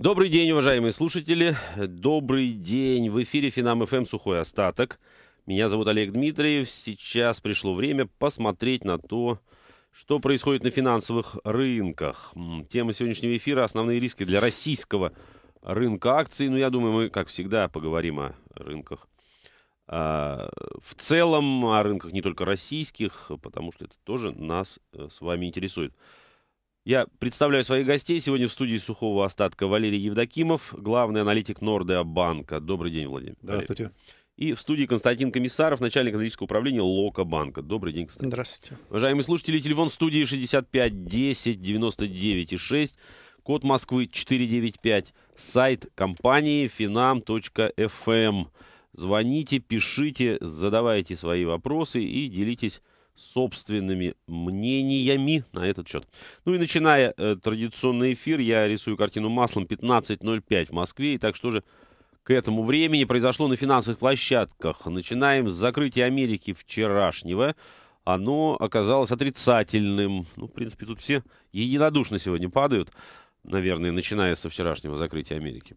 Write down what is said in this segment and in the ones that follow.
Добрый день, уважаемые слушатели. Добрый день. В эфире Финам ФМ «Сухой остаток». Меня зовут Олег Дмитриев. Сейчас пришло время посмотреть на то, что происходит на финансовых рынках. Тема сегодняшнего эфира – основные риски для российского рынка акций. Но ну, я думаю, мы, как всегда, поговорим о рынках а, в целом, о рынках не только российских, потому что это тоже нас э, с вами интересует. Я представляю своих гостей. Сегодня в студии сухого остатка Валерий Евдокимов, главный аналитик Нордеа банка. Добрый день, Владимир. Здравствуйте. И в студии Константин Комиссаров, начальник аналитического управления Лока Банка. Добрый день, Константин. Здравствуйте. Уважаемые слушатели, телефон студии 65 10 99 6, код Москвы 495, сайт компании finam.fm. Эм. Звоните, пишите, задавайте свои вопросы и делитесь собственными мнениями на этот счет. Ну и начиная э, традиционный эфир, я рисую картину маслом 15.05 в Москве. И так что же к этому времени произошло на финансовых площадках? Начинаем с закрытия Америки вчерашнего. Оно оказалось отрицательным. Ну, в принципе, тут все единодушно сегодня падают наверное, начиная со вчерашнего закрытия Америки.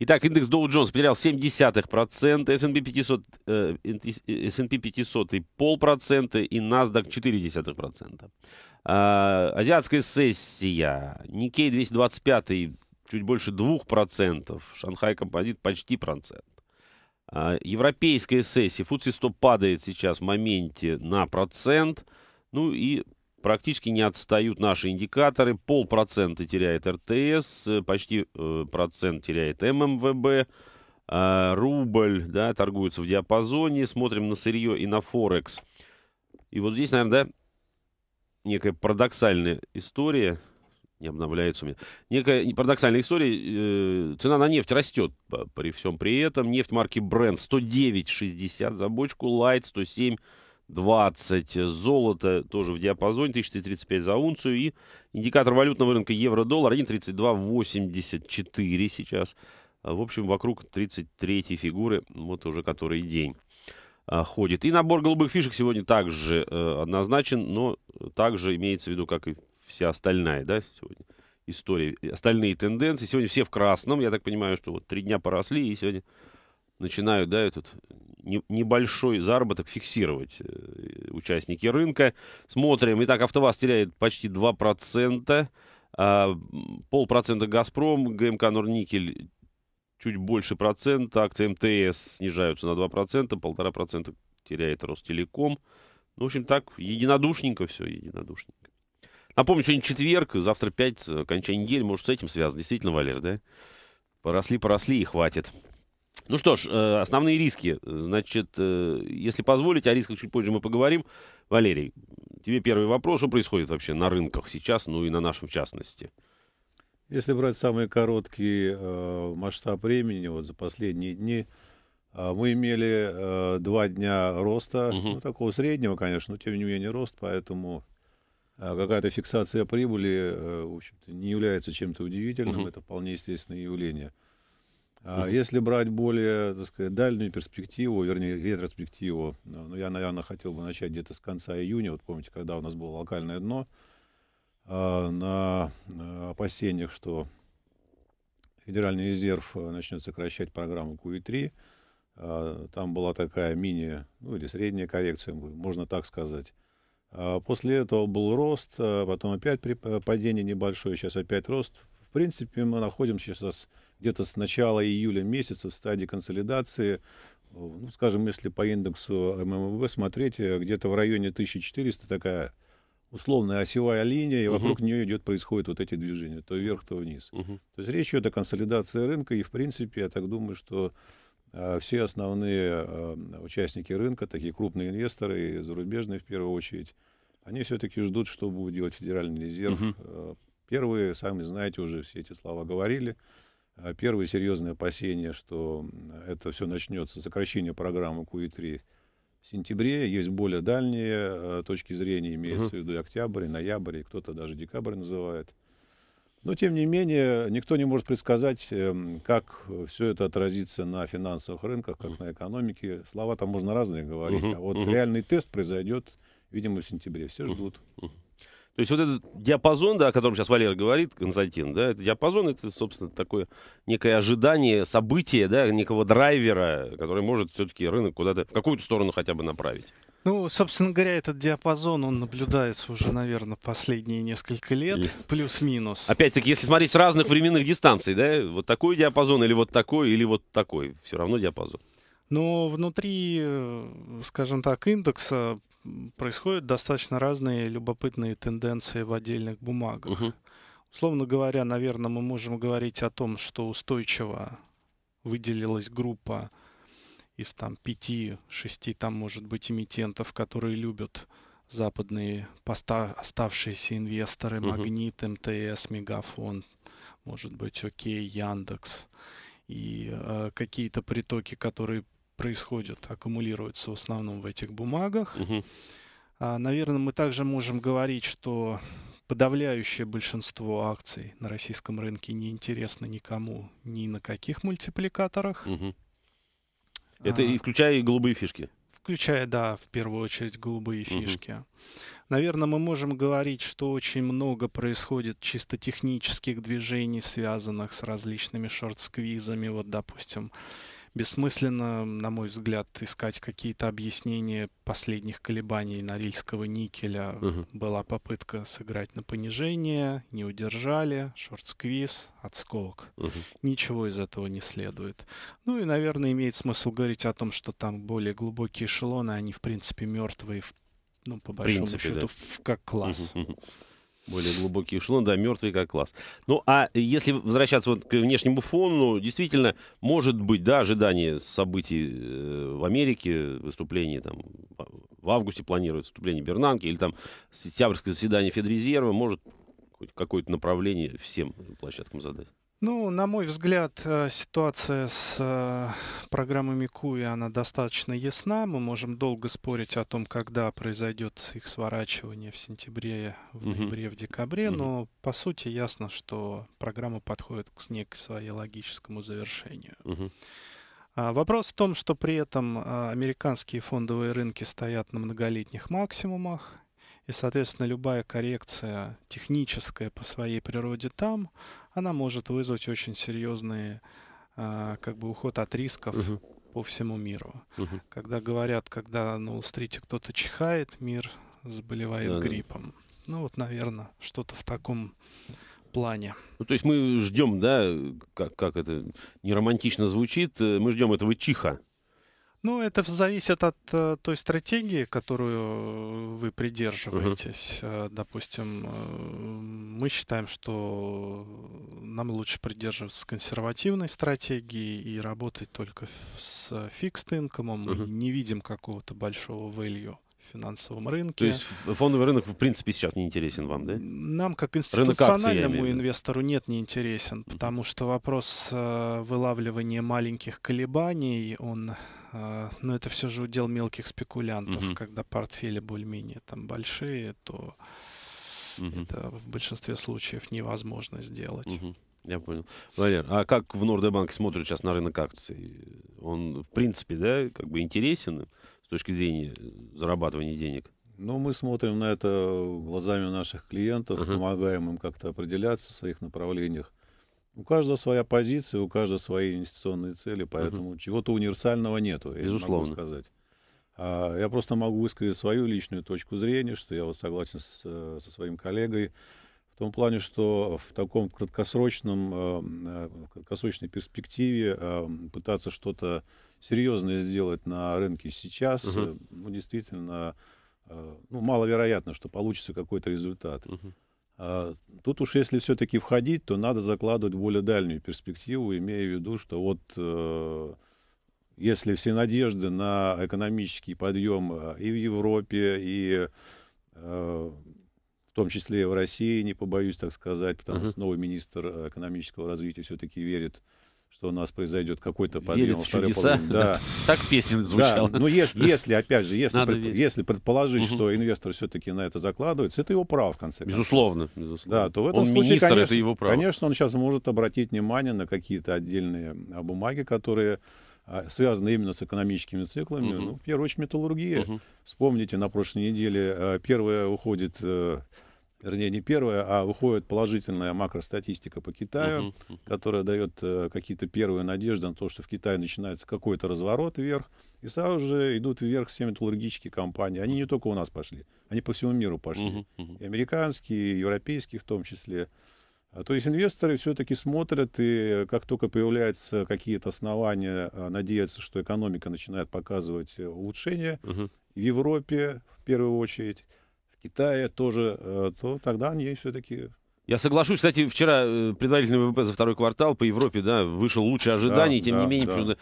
Итак, индекс Dow Jones потерял 0,7%, S&P 500, э, S&P 500 э, и полпроцента, и NASDAQ 0,4%. А, азиатская сессия, Nikkei 225 чуть больше 2%, Шанхай Композит почти процент. А, европейская сессия, фудси 100 падает сейчас в моменте на процент, ну и Практически не отстают наши индикаторы. Полпроцента теряет РТС, э, почти э, процент теряет ММВБ. Э, рубль да, торгуется в диапазоне. Смотрим на сырье и на Форекс. И вот здесь, наверное, да, некая парадоксальная история не обновляется у меня. Некая парадоксальная история. цена на нефть растет при всем при этом. Нефть марки Brent 109,60 за бочку, Light 107 20. Золото тоже в диапазоне 1335 за унцию. И индикатор валютного рынка евро-доллар 1.3284 сейчас. А, в общем, вокруг 33 фигуры, вот уже который день а, ходит. И набор голубых фишек сегодня также э, однозначен, но также имеется в виду, как и вся остальная, да, сегодня история, остальные тенденции. Сегодня все в красном, я так понимаю, что вот три дня поросли, и сегодня начинают, да, этот небольшой заработок фиксировать э, участники рынка. Смотрим. Итак, АвтоВАЗ теряет почти 2%. А, полпроцента «Газпром», ГМК «Норникель» чуть больше процента, акции МТС снижаются на 2%, полтора процента теряет Ростелеком. Ну, в общем, так, единодушненько все, единодушненько. Напомню, сегодня четверг, завтра пять, окончание недели, может, с этим связано. Действительно, Валер, да? Поросли, поросли и хватит. Ну что ж, э, основные риски. Значит, э, если позволить, о рисках чуть позже мы поговорим. Валерий, тебе первый вопрос. Что происходит вообще на рынках сейчас, ну и на нашем в частности? Если брать самый короткий э, масштаб времени, вот за последние дни, мы имели два дня роста, угу. ну, такого среднего, конечно, но тем не менее рост, поэтому какая-то фиксация прибыли, в общем-то, не является чем-то удивительным, угу. это вполне естественное явление. А если брать более, так сказать, дальнюю перспективу, вернее, ретроспективу, ну, ну я, наверное, хотел бы начать где-то с конца июня, вот помните, когда у нас было локальное дно, а, на э, опасениях, что Федеральный резерв э, начнет сокращать программу QE3, а, там была такая мини, ну или средняя коррекция, можно так сказать. А после этого был рост, потом опять э, падение небольшое, сейчас опять рост. В принципе, мы находимся сейчас где-то с начала июля месяца в стадии консолидации. Э, ну, скажем, если по индексу ММВБ смотреть, э, где-то в районе 1400 такая условная осевая линия, и угу. вокруг нее идет, происходят вот эти движения, то вверх, то вниз. Угу. То есть речь идет о консолидации рынка, и, в принципе, я так думаю, что э, все основные участники рынка, такие крупные инвесторы, и зарубежные в первую очередь, они все-таки ждут, что будет делать Федеральный резерв. Угу. Первые, сами знаете, уже все эти слова говорили. А первое серьезное опасение, что это все начнется, сокращение программы QE3 в сентябре. Есть более дальние э, точки зрения, имеется uh в виду и октябрь, и ноябрь, и кто-то даже декабрь называет. Но, тем не менее, никто не может предсказать, эм, как все это отразится на финансовых рынках, как на экономике. Слова там можно разные говорить, uh а вот uh реальный тест произойдет, видимо, в сентябре. Все ждут. uh то есть вот этот диапазон, да, о котором сейчас Валера говорит, Константин, да, это диапазон, это, собственно, такое некое ожидание, событие, да, некого драйвера, который может все-таки рынок куда-то, в какую-то сторону хотя бы направить. Ну, собственно говоря, этот диапазон, он наблюдается уже, наверное, последние несколько лет, плюс-минус. Опять-таки, если смотреть с разных временных дистанций, да, вот такой диапазон или вот такой, или вот такой, все равно диапазон. Но внутри, э, скажем так, индекса происходят достаточно разные любопытные тенденции в отдельных бумагах. Угу. Условно говоря, наверное, мы можем говорить о том, что устойчиво выделилась группа из там пяти-шести, там может быть, эмитентов, которые любят западные поста оставшиеся инвесторы, угу. Магнит, МТС, Мегафон, может быть, ОКЕЙ, Яндекс и э, какие-то притоки, которые происходит, аккумулируется в основном в этих бумагах. Угу. А, наверное, мы также можем говорить, что подавляющее большинство акций на российском рынке не интересно никому ни на каких мультипликаторах. Угу. Это а, и включая и голубые фишки. Включая, да, в первую очередь голубые фишки. Наверное, мы можем говорить, что очень много происходит чисто технических движений, связанных с различными шорт-сквизами. Вот, допустим, бессмысленно, на мой взгляд, искать какие-то объяснения последних колебаний Норильского никеля. Угу. Была попытка сыграть на понижение, не удержали, шорт-сквиз, отскок. Угу. Ничего из этого не следует. Ну и, наверное, имеет смысл говорить о том, что там более глубокие эшелоны, они, в принципе, мертвые, ну, по большому принципе, счету, да. в, как класс. Угу, угу более глубокий эшелон, да, мертвый как класс. Ну, а если возвращаться вот к внешнему фону, действительно, может быть, да, ожидание событий э, в Америке, выступление там в августе планируется выступление Бернанки, или там сентябрьское заседание Федрезерва, может хоть какое-то направление всем площадкам задать. Ну, на мой взгляд, э, ситуация с э, программами КУИ, она достаточно ясна. Мы можем долго спорить о том, когда произойдет их сворачивание в сентябре, в ноябре, в декабре, но по сути ясно, что программа подходит к снег к своей логическому завершению. А, вопрос в том, что при этом э, американские фондовые рынки стоят на многолетних максимумах, и, соответственно, любая коррекция техническая по своей природе там, она может вызвать очень серьезные а, как бы уход от рисков uh-huh. по всему миру. Uh-huh. Когда говорят, когда на Уолл-стрите кто-то чихает, мир заболевает да, гриппом. Да. Ну вот, наверное, что-то в таком плане. Ну, то есть мы ждем, да, как, как это не романтично звучит, э, мы ждем этого чиха. Ну, это зависит от э, той стратегии, которую э, вы придерживаетесь. uh Допустим, мы считаем, что нам лучше придерживаться консервативной стратегии и работать только с fixed income. Мы не видим какого-то большого value в финансовом рынке. То есть фондовый рынок в принципе сейчас не интересен вам, да? Нам как институциональному акций, инвестору нет, не интересен, потому что вопрос вылавливания маленьких колебаний, он а, но это все же удел мелких спекулянтов. Угу. Когда портфели более-менее там большие, то угу. это в большинстве случаев невозможно сделать. Угу. Я понял. Валер, а как в Нордебанк смотрят сейчас на рынок акций? Он, в принципе, да, как бы интересен с точки зрения э, зарабатывания денег? Ну, мы смотрим на это глазами наших клиентов, uh-huh. помогаем им как-то определяться в своих направлениях. У каждого своя позиция, у каждого свои инвестиционные цели, поэтому угу. чего-то универсального нету, я Безусловно. могу сказать. А, я просто могу высказать свою личную точку зрения, что я вот согласен с, э, со своим коллегой в том плане, что в таком краткосрочном, в э, э, краткосрочной перспективе пытаться что-то серьезное сделать на рынке сейчас, угу. ну, действительно, ну, маловероятно, что получится какой-то результат. Угу. А тут уж если все-таки входить, то надо закладывать более дальнюю перспективу, имея в виду, что вот э, если все надежды на экономический подъем э, и в Европе, и э, в том числе и в России, не побоюсь так сказать, потому uh-huh. что новый министр экономического развития все-таки верит в что у нас произойдет какой-то подъем во второй половине. Да. Так песня звучала. Да. Но ну, если, если, опять же, если, пред, если предположить, угу. что инвестор все-таки на это закладывается, это его право, в конце концов. Безусловно. безусловно. Да, то в этом он случае, министр, конечно, это его право. Конечно, он сейчас может обратить внимание на какие-то отдельные а, бумаги, которые а, связаны именно с экономическими циклами. Угу. Ну, в первую очередь, металлургия. Угу. Вспомните, на прошлой неделе а, первая уходит э, вернее, не первая, а выходит положительная макростатистика по Китаю, uh-huh. которая дает э, какие-то первые надежды на то, что в Китае начинается какой-то разворот вверх, и сразу же идут вверх все металлургические компании. Они не только у нас пошли, они по всему миру пошли. Uh-huh. И американские, и европейские в том числе. А, то есть инвесторы все-таки смотрят, и как только появляются какие-то основания, а, надеются, что экономика начинает показывать э, улучшение Uh-huh. в Европе в первую очередь, Китая тоже, э, то тогда они все-таки я соглашусь, кстати, вчера э, предварительный ВВП за второй квартал по Европе, да, вышел лучше ожиданий, да, тем да, не менее, да. Потому,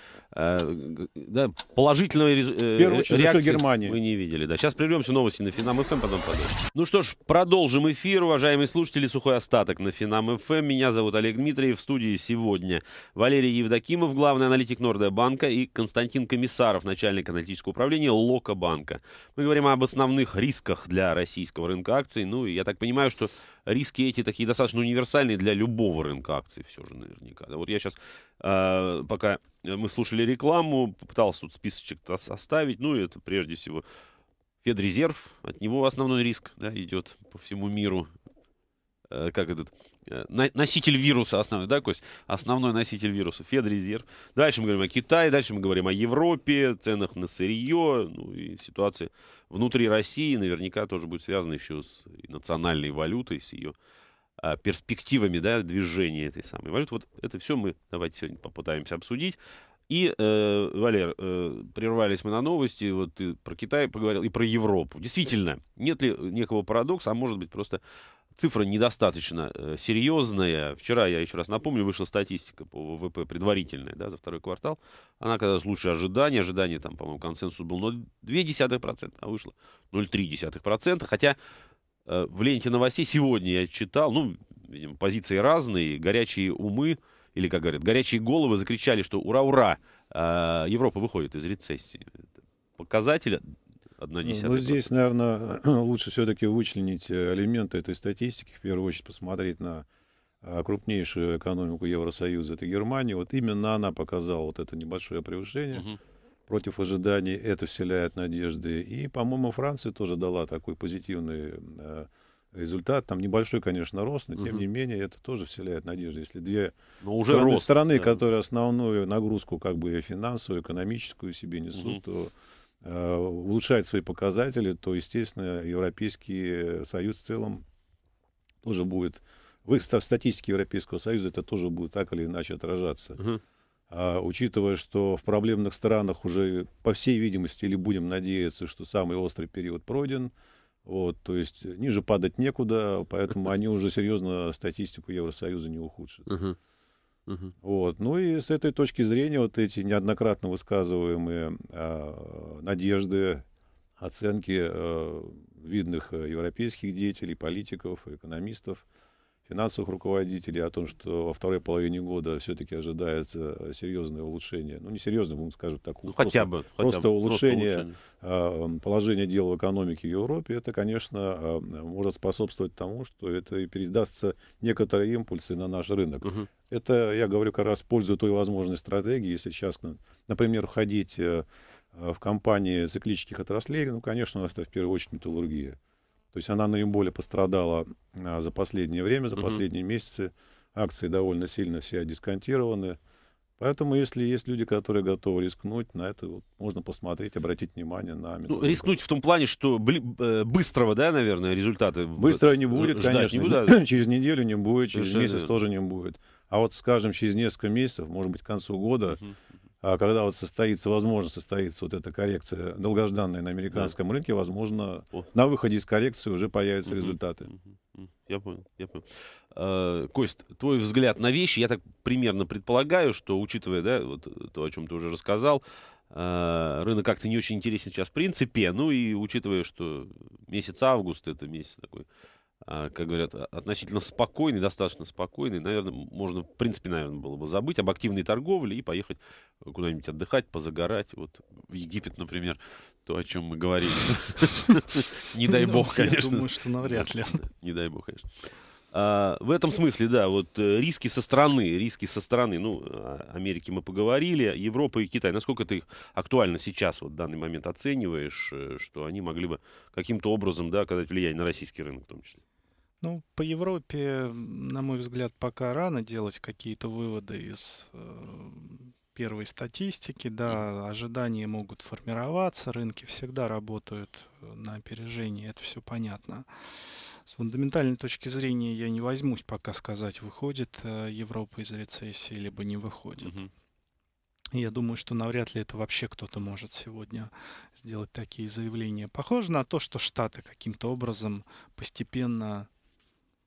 э, да, положительной э, реакции мы не видели. Да. Сейчас прервемся новости на Финам ФМ, потом подойдем. Ну что ж, продолжим эфир, уважаемые слушатели, сухой остаток на Финам ФМ. Меня зовут Олег Дмитриев, в студии сегодня Валерий Евдокимов, главный аналитик Банка и Константин Комиссаров, начальник аналитического управления Лока Банка. Мы говорим об основных рисках для российского рынка акций, ну и я так понимаю, что риски эти такие достаточно универсальные для любого рынка акций все же наверняка. Вот я сейчас, э, пока мы слушали рекламу, попытался тут списочек составить, ну это прежде всего Федрезерв, от него основной риск да, идет по всему миру. Э, как этот, э, носитель вируса основной, да, Кость? Основной носитель вируса, Федрезерв. Дальше мы говорим о Китае, дальше мы говорим о Европе, ценах на сырье, ну и ситуации внутри России наверняка тоже будет связано еще с национальной валютой, с ее а, перспективами да, движения этой самой валюты. Вот это все мы давайте сегодня попытаемся обсудить. И, э, Валер, э, прервались мы на новости, вот ты про Китай поговорил, и про Европу. Действительно, нет ли некого парадокса, а может быть просто цифра недостаточно э, серьезная. Вчера, я еще раз напомню, вышла статистика по ВВП предварительная да, за второй квартал. Она оказалась лучше ожидания, Ожидание там, по-моему, консенсус был 0,2%, а вышло 0,3%. Хотя э, в ленте новостей сегодня я читал, ну, видимо, позиции разные, горячие умы, или, как говорят, горячие головы закричали, что ура-ура, э, Европа выходит из рецессии. Показатель одна десятая. Ну, ну здесь, наверное, лучше все-таки вычленить э, элементы этой статистики, в первую очередь посмотреть на а, крупнейшую экономику Евросоюза, это Германия. Вот именно она показала вот это небольшое превышение. Угу. Против ожиданий это вселяет надежды. И, по-моему, Франция тоже дала такой позитивный э, результат. Там небольшой, конечно, рост, но тем угу. не менее это тоже вселяет надежду. Если две но ну, уже страны, рост, страны да. которые основную нагрузку как бы финансовую, экономическую себе несут, угу. то Э, улучшает свои показатели, то, естественно, Европейский э, Союз в целом тоже будет... В статистике Европейского Союза это тоже будет так или иначе отражаться. Угу. А, учитывая, что в проблемных странах уже, по всей видимости, или будем надеяться, что самый острый период пройден, вот, то есть ниже падать некуда, поэтому они уже серьезно статистику Евросоюза не ухудшат. Угу. Угу. Вот. Ну и с этой точки зрения вот эти неоднократно высказываемые э, надежды, оценки э, видных э, европейских деятелей, политиков, экономистов – финансовых руководителей о том, что во второй половине года все-таки ожидается серьезное улучшение. Ну, не серьезное, мы скажем так. Ну, просто, хотя бы. Хотя просто бы, улучшение, просто улучшение а, положения дел в экономике в Европе, это, конечно, а, может способствовать тому, что это и передастся некоторые импульсы на наш рынок. Угу. Это, я говорю, как раз в пользу той возможной стратегии, если сейчас, например, входить э, в компании циклических отраслей, ну, конечно, у нас это в первую очередь металлургия. То есть она наиболее пострадала а, за последнее время, за последние месяцы. Акции довольно сильно все дисконтированы. Поэтому, если есть люди, которые готовы рискнуть, на это вот можно посмотреть, обратить внимание на Ну, рискнуть в том плане, что э, быстрого, да, наверное, результаты Быстро не э, будет, конечно. Не будет. Через неделю не будет, через Совершенно месяц верно. тоже не будет. А вот, скажем, через несколько месяцев, может быть, к концу года, угу а когда вот состоится, возможно, состоится вот эта коррекция долгожданная на американском да. рынке, возможно, О. на выходе из коррекции уже появятся угу. результаты. Я понял, я понял. А, Кость, твой взгляд на вещи, я так примерно предполагаю, что, учитывая да, вот то, о чем ты уже рассказал, а, рынок акций не очень интересен сейчас в принципе, ну и учитывая, что месяц август, это месяц такой а, как говорят, а, относительно спокойный, достаточно спокойный. Наверное, можно, в принципе, наверное, было бы забыть об активной торговле и поехать э, куда-нибудь отдыхать, позагорать. Вот в Египет, например, то, о чем мы говорили. Не дай бог, конечно. Я думаю, что навряд ли. Не дай бог, конечно. В этом смысле, да, вот э, риски со стороны, риски со стороны, ну, Америки мы поговорили, Европа и Китай, насколько ты их актуально сейчас, вот в данный момент оцениваешь, э, что они могли бы каким-то образом, да, оказать влияние на российский рынок в том числе? Ну, по Европе, на мой взгляд, пока рано делать какие-то выводы из э, первой статистики. Да, ожидания могут формироваться, рынки всегда работают э, на опережении, это все понятно. С фундаментальной точки зрения я не возьмусь пока сказать, выходит э, Европа из рецессии, либо не выходит. Я думаю, что навряд ли это вообще кто-то может сегодня сделать такие заявления. Похоже на то, что Штаты каким-то образом постепенно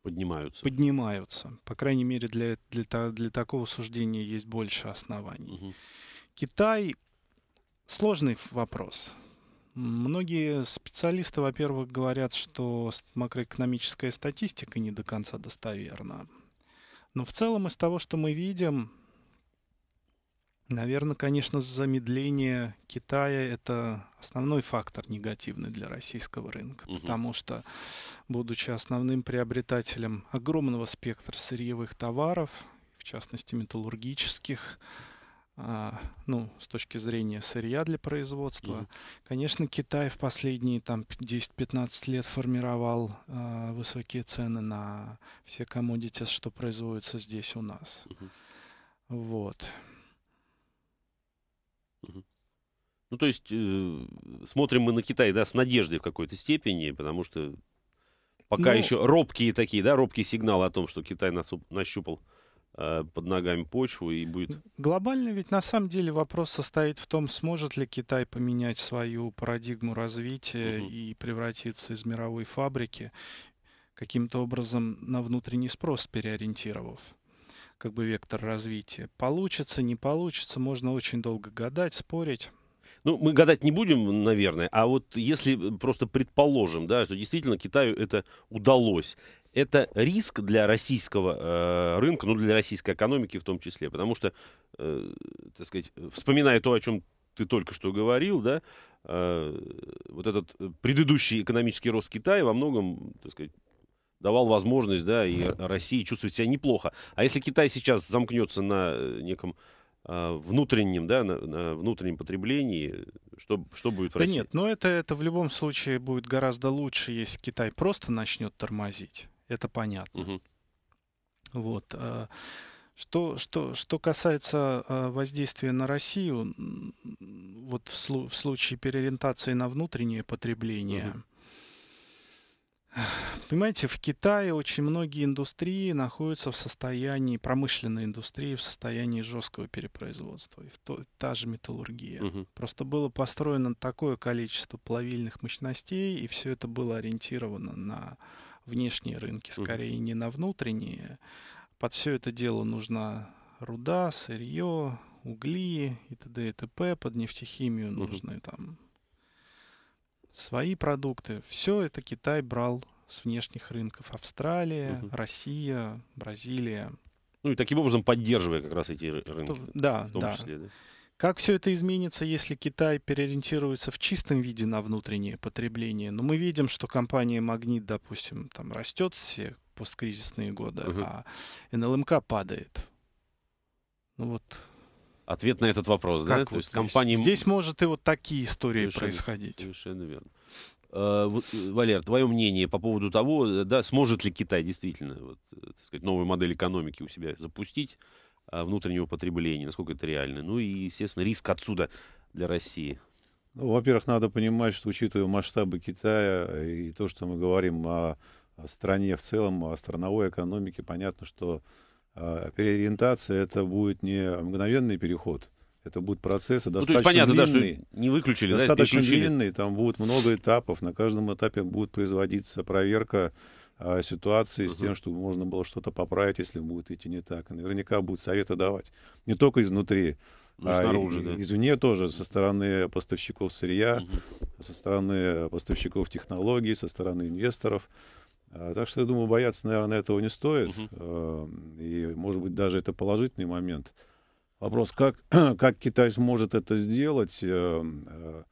поднимаются. Поднимаются. По крайней мере, для, для, для такого суждения есть больше оснований. Угу. Китай сложный вопрос. Многие специалисты, во-первых, говорят, что макроэкономическая статистика не до конца достоверна. Но в целом из того, что мы видим, Наверное, конечно, замедление Китая – это основной фактор негативный для российского рынка, угу. потому что, будучи основным приобретателем огромного спектра сырьевых товаров, в частности металлургических, а, ну, с точки зрения сырья для производства, угу. конечно, Китай в последние там 10-15 лет формировал а, высокие цены на все коммодитис, что производится здесь у нас. Угу. Вот. Ну, то есть, э, смотрим мы на Китай, да, с надеждой в какой-то степени, потому что пока ну, еще робкие такие, да, робкие сигналы о том, что Китай нас нащупал э, под ногами почву и будет... Глобально ведь на самом деле вопрос состоит в том, сможет ли Китай поменять свою парадигму развития угу. и превратиться из мировой фабрики каким-то образом на внутренний спрос переориентировав как бы вектор развития. Получится, не получится, можно очень долго гадать, спорить. Ну, мы гадать не будем, наверное, а вот если просто предположим, да, что действительно Китаю это удалось, это риск для российского э, рынка, ну, для российской экономики в том числе, потому что, э, так сказать, вспоминая то, о чем ты только что говорил, да, э, вот этот предыдущий экономический рост Китая во многом, так сказать, давал возможность, да, и России чувствовать себя неплохо. А если Китай сейчас замкнется на э, неком а, внутреннем, да, на, на внутреннем потреблении, что, что будет в России? Да нет, но ну это, это в любом случае будет гораздо лучше, если Китай просто начнет тормозить. Это понятно. Угу. Вот. А, что, что, что касается а, воздействия на Россию, вот в, в случае переориентации на внутреннее потребление, угу Понимаете, в Китае очень многие индустрии находятся в состоянии, промышленной индустрии в состоянии жесткого перепроизводства. И в то, та же металлургия. Угу. Просто было построено такое количество плавильных мощностей, и все это было ориентировано на внешние рынки, скорее угу. не на внутренние. Под все это дело нужна руда, сырье, угли и т.д. и т.п. Под нефтехимию нужны там свои продукты. Все это Китай брал с внешних рынков. Австралия, угу. Россия, Бразилия. Ну и таким образом поддерживая как раз эти рынки. То, да, в том да. Числе, да. Как все это изменится, если Китай переориентируется в чистом виде на внутреннее потребление? Но ну, мы видим, что компания Магнит, допустим, там растет все посткризисные годы, угу. а НЛМК падает. Ну вот ответ на этот вопрос, как да? Вот То есть здесь, здесь может и вот такие истории совершенно, происходить. Совершенно верно. Э, э, Валер, твое мнение по поводу того, э, да, сможет ли Китай действительно вот, так сказать, новую модель экономики у себя запустить, а, внутреннего потребления, насколько это реально. Ну и, естественно, риск отсюда для России. Ну, во-первых, надо понимать, что учитывая масштабы Китая и то, что мы говорим о стране в целом, о страновой экономике, понятно, что а, переориентация это будет не мгновенный переход, это будет процесс, достаточно ну, то есть понятно, длинные. Да, что не выключили, достаточно да, длинные, там будет много этапов. На каждом этапе будет производиться проверка а, ситуации uh-huh. с тем, чтобы можно было что-то поправить, если будет идти не так. наверняка будут советы давать не только изнутри, ну, а снаружи, и, да. извне тоже со стороны поставщиков сырья, uh-huh. со стороны поставщиков технологий, со стороны инвесторов. А, так что, я думаю, бояться, наверное, этого не стоит. Угу. И, может быть, даже это положительный момент. Вопрос, как, как Китай сможет это сделать? Эм, э,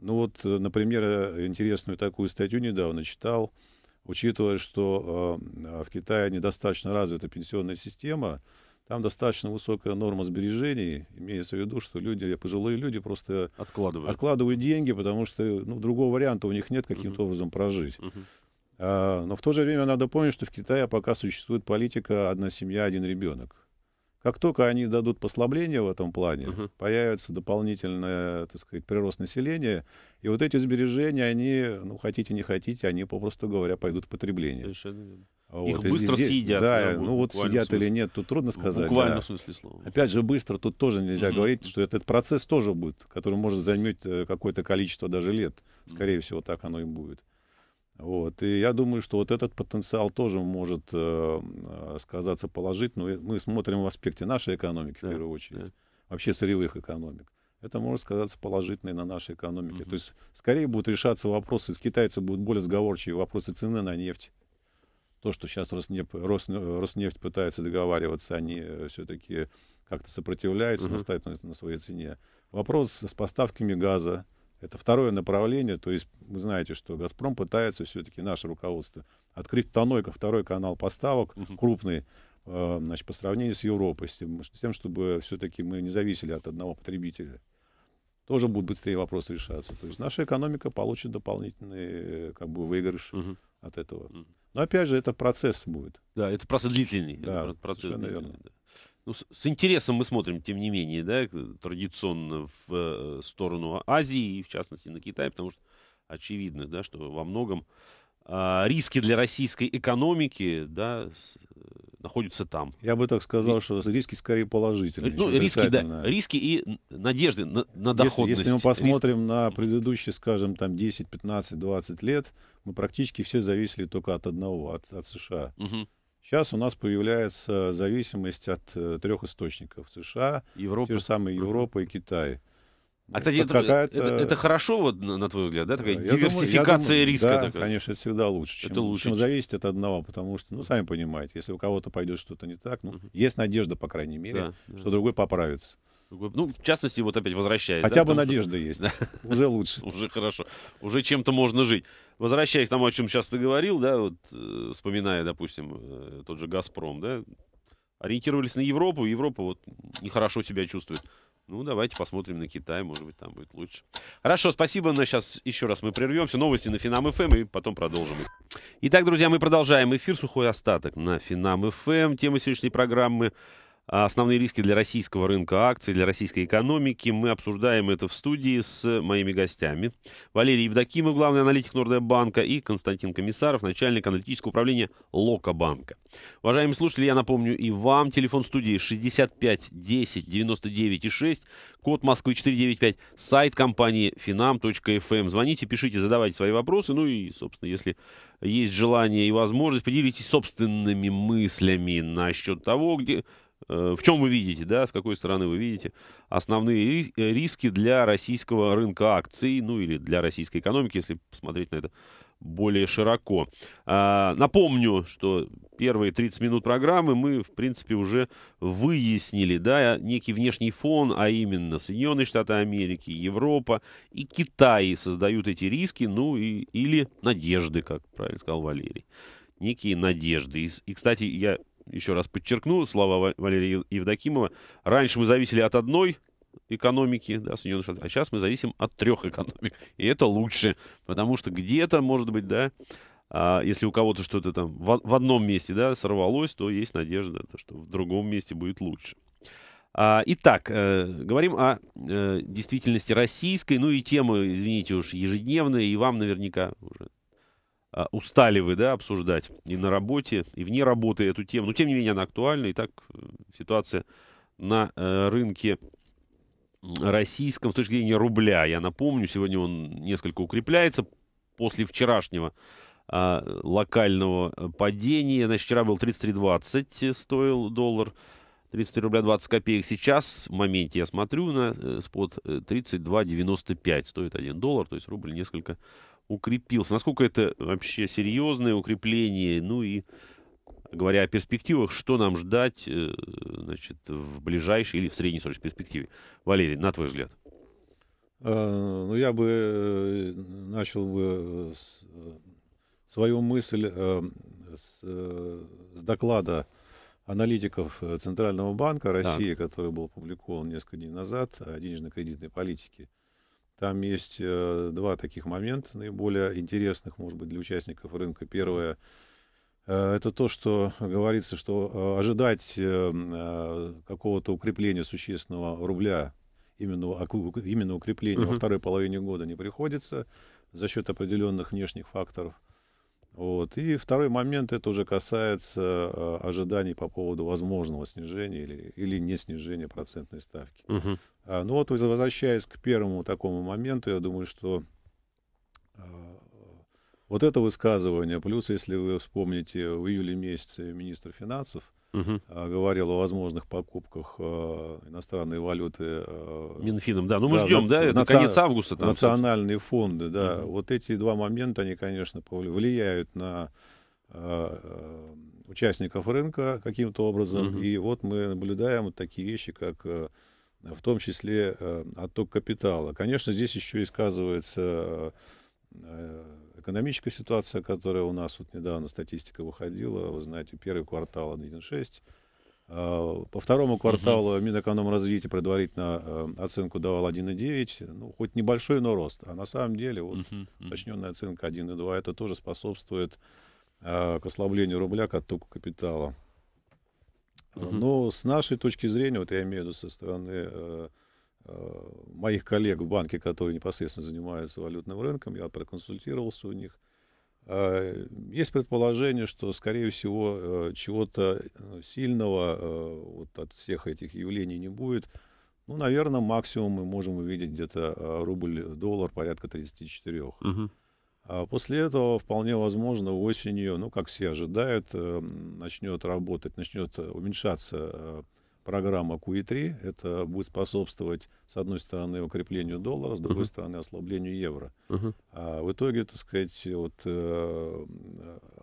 ну вот, например, интересную такую статью недавно читал, учитывая, что эм, в Китае недостаточно развита пенсионная система, там достаточно высокая норма сбережений, имеется в виду, что люди, пожилые люди просто откладывают, откладывают деньги, потому что ну, другого варианта у них нет каким-то угу. образом прожить. Угу. А, но в то же время надо помнить, что в Китае пока существует политика «одна семья, один ребенок». Как только они дадут послабление в этом плане, угу. появится дополнительное, так сказать, прирост населения, и вот эти сбережения, они, ну, хотите, не хотите, они, попросту говоря, пойдут в потребление. Совершенно верно. Вот. Их быстро здесь, съедят. Да, ну вот съедят смысле. или нет, тут трудно сказать. В буквальном да. смысле слова. Опять же, быстро тут тоже нельзя угу. говорить, что этот процесс тоже будет, который может займет э, какое-то количество даже лет. Скорее угу. всего, так оно и будет. Вот. И я думаю, что вот этот потенциал тоже может э, э сказаться положительно. Ну, мы смотрим в аспекте нашей экономики, да, в первую очередь, да. вообще сырьевых экономик. Это может сказаться положительно и на нашей экономике. Угу. То есть скорее будут решаться вопросы, с китайцы будут более сговорчивые вопросы цены на нефть. То, что сейчас Роснефть, э, Роснефть пытается договариваться, они э, все-таки как-то сопротивляются, угу. настаивают на, на своей цене. Вопрос с поставками газа, это второе направление, то есть вы знаете, что «Газпром» пытается все-таки, наше руководство, открыть Танойка, второй канал поставок, угу. крупный, э, значит, по сравнению с Европой, с тем, с тем чтобы все-таки мы не зависели от одного потребителя. Тоже будет быстрее вопрос решаться. То есть наша экономика получит дополнительный э, как бы, выигрыш угу. от этого. Но опять же, это процесс будет. Да, это процесс длительный. Да, это процесс длительный, верно. Да ну, с, интересом мы смотрим, тем не менее, да, традиционно в э, сторону а, Азии, в частности на Китай, потому что очевидно, да, что во многом а, риски для российской экономики, да, э, находятся там. Я бы так сказал, и... что риски скорее положительные. Ну, риски, да, риски и надежды на, на доходность. Если, если мы посмотрим Риск... на предыдущие, скажем, там 10, 15, 20 лет, мы практически все зависели только от одного, от, от США. Угу. Сейчас у нас появляется зависимость от э, трех источников. США, Европа. те же самые Европа и Китай. А, кстати, это, э, это, это хорошо, вот, на твой взгляд, да, такая я диверсификация думаю, я риска? да, такая. конечно, это всегда лучше, чем, это лучше, чем зависеть от одного, потому что, ну, сами понимаете, если у кого-то пойдет что-то не так, ну, uh есть надежда, по крайней мере, да, что да. другой поправится. Ну, в частности, вот опять возвращаясь. Хотя да, бы потому, надежда что... есть. Да. Уже лучше. Уже хорошо. Уже чем-то можно жить. Возвращаясь к тому, о чем сейчас ты говорил, да, вот э, вспоминая, допустим, э, тот же «Газпром», да, ориентировались на Европу, Европа вот нехорошо себя чувствует. Ну, давайте посмотрим на Китай, может быть, там будет лучше. Хорошо, спасибо. На сейчас еще раз мы прервемся. Новости на Финам ФМ эм» и потом продолжим. Итак, друзья, мы продолжаем эфир. Сухой остаток на Финам ФМ. Эм». Тема сегодняшней программы а основные риски для российского рынка акций, для российской экономики. Мы обсуждаем это в студии с моими гостями. Валерий Евдокимов, главный аналитик банка и Константин Комиссаров, начальник аналитического управления банка. Уважаемые слушатели, я напомню и вам, телефон студии 65 10 99 6, код Москвы 495, сайт компании finam.fm. Эм. Звоните, пишите, задавайте свои вопросы, ну и, собственно, если есть желание и возможность, поделитесь собственными мыслями насчет того, где Э, в чем вы видите, да, с какой стороны вы видите основные э, риски для российского рынка акций, ну или для российской экономики, если посмотреть на это более широко. А, напомню, что первые 30 минут программы мы, в принципе, уже выяснили, да, некий внешний фон, а именно Соединенные Штаты Америки, Европа и Китай создают эти риски, ну и, или надежды, как правильно сказал Валерий некие надежды. И, и кстати, я еще раз подчеркну слова Валерия Евдокимова, раньше мы зависели от одной экономики, да, Соединенных Штатов, а сейчас мы зависим от трех экономик. И это лучше, потому что где-то, может быть, да, а если у кого-то что-то там в, в одном месте, да, сорвалось, то есть надежда, что в другом месте будет лучше. А, итак, э, говорим о э, действительности российской, ну и тема, извините уж, ежедневная, и вам наверняка а, устали вы, да, обсуждать и на работе, и вне работы эту тему. Но, тем не менее, она актуальна. И так э, ситуация на э, рынке российском с точки зрения рубля. Я напомню, сегодня он несколько укрепляется после вчерашнего а, локального э, падения. Значит, вчера был 33,20 стоил доллар. 33 рубля 20 копеек сейчас, в моменте я смотрю на спот 32,95 стоит 1 доллар, то есть рубль несколько укрепился. Насколько это вообще серьезное укрепление? Ну и говоря о перспективах, что нам ждать э, значит, в ближайшей или в среднесрочной перспективе? Валерий, на твой взгляд. Э, ну, я бы э, начал бы свою мысль с, с доклада аналитиков Центрального банка России, да. который был опубликован несколько дней назад о денежно-кредитной политике там есть э, два таких момента наиболее интересных, может быть, для участников рынка. Первое э, — это то, что говорится, что э, ожидать какого-то укрепления существенного рубля, именно, а, именно укрепления угу. во второй половине года не приходится за счет определенных внешних факторов. Вот. И второй момент, это уже касается ожиданий по поводу возможного снижения или, или не снижения процентной ставки. Угу. А, ну вот, возвращаясь к первому такому моменту, я думаю, что а, вот это высказывание, плюс, если вы вспомните, в июле месяце министр финансов угу. говорил о возможных покупках иностранной валюты. Минфином, да. Ну мы да, ждем, да, это наци... конец августа. Там, национальные собственно. фонды, да. Угу. Вот эти два момента, они, конечно, влияют на участников рынка каким-то образом. Угу. И вот мы наблюдаем вот такие вещи, как в том числе э, отток капитала. Конечно, здесь еще и сказывается э, экономическая ситуация, которая у нас вот недавно статистика выходила, вы знаете, первый квартал 1,6. А, по второму кварталу угу. Минэкономразвития предварительно э, оценку давал 1,9, ну, хоть небольшой, но рост. А на самом деле, вот, угу. уточненная оценка 1,2, это тоже способствует к ослаблению рубля, к оттоку капитала. Но с нашей точки зрения, вот я имею в виду со стороны э, э, моих коллег в банке, которые непосредственно занимаются валютным рынком, я проконсультировался у них. Э, есть предположение, что, скорее всего, чего-то сильного вот от всех этих явлений не будет. Ну, наверное, максимум мы можем увидеть где-то рубль-доллар порядка 34. Угу. А после этого вполне возможно осенью, ну, как все ожидают, э, начнет работать, начнет э, уменьшаться э, программа QE3. Это будет способствовать, с одной стороны, укреплению доллара, с другой uh-huh. стороны, ослаблению евро. Uh-huh. А в итоге, так сказать, вот, э,